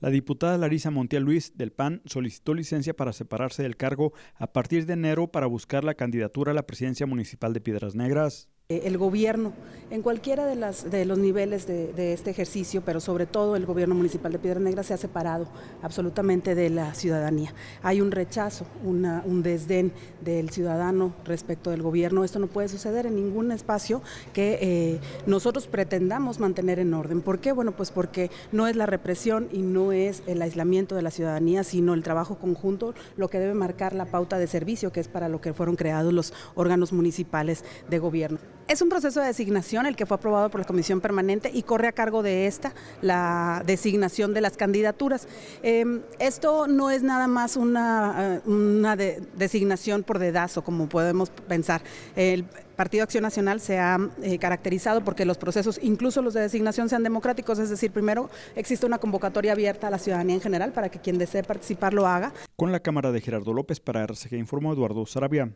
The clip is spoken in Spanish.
La diputada Larisa Montiel Luis del PAN solicitó licencia para separarse del cargo a partir de enero para buscar la candidatura a la presidencia municipal de Piedras Negras. Eh, el gobierno en cualquiera de, los niveles de, este ejercicio, pero sobre todo el gobierno municipal de Piedra Negra se ha separado absolutamente de la ciudadanía. Hay un rechazo, un desdén del ciudadano respecto del gobierno. Esto no puede suceder en ningún espacio que eh, nosotros pretendamos mantener en orden. ¿Por qué? Bueno, pues porque no es la represión y no es el aislamiento de la ciudadanía, sino el trabajo conjunto lo que debe marcar la pauta de servicio, que es para lo que fueron creados los órganos municipales de gobierno. Es un proceso de designación el que fue aprobado por la Comisión Permanente y corre a cargo de esta la designación de las candidaturas. Em, esto no es nada más una, eh, una designación por dedazo, como podemos pensar. El, Partido Acción Nacional se ha eh, caracterizado porque los procesos, incluso los de designación, sean democráticos, es decir, primero existe una convocatoria abierta a la ciudadanía en general para que quien desee participar lo haga. Con la cámara de Gerardo López para RCG informó Eduardo Sarabia.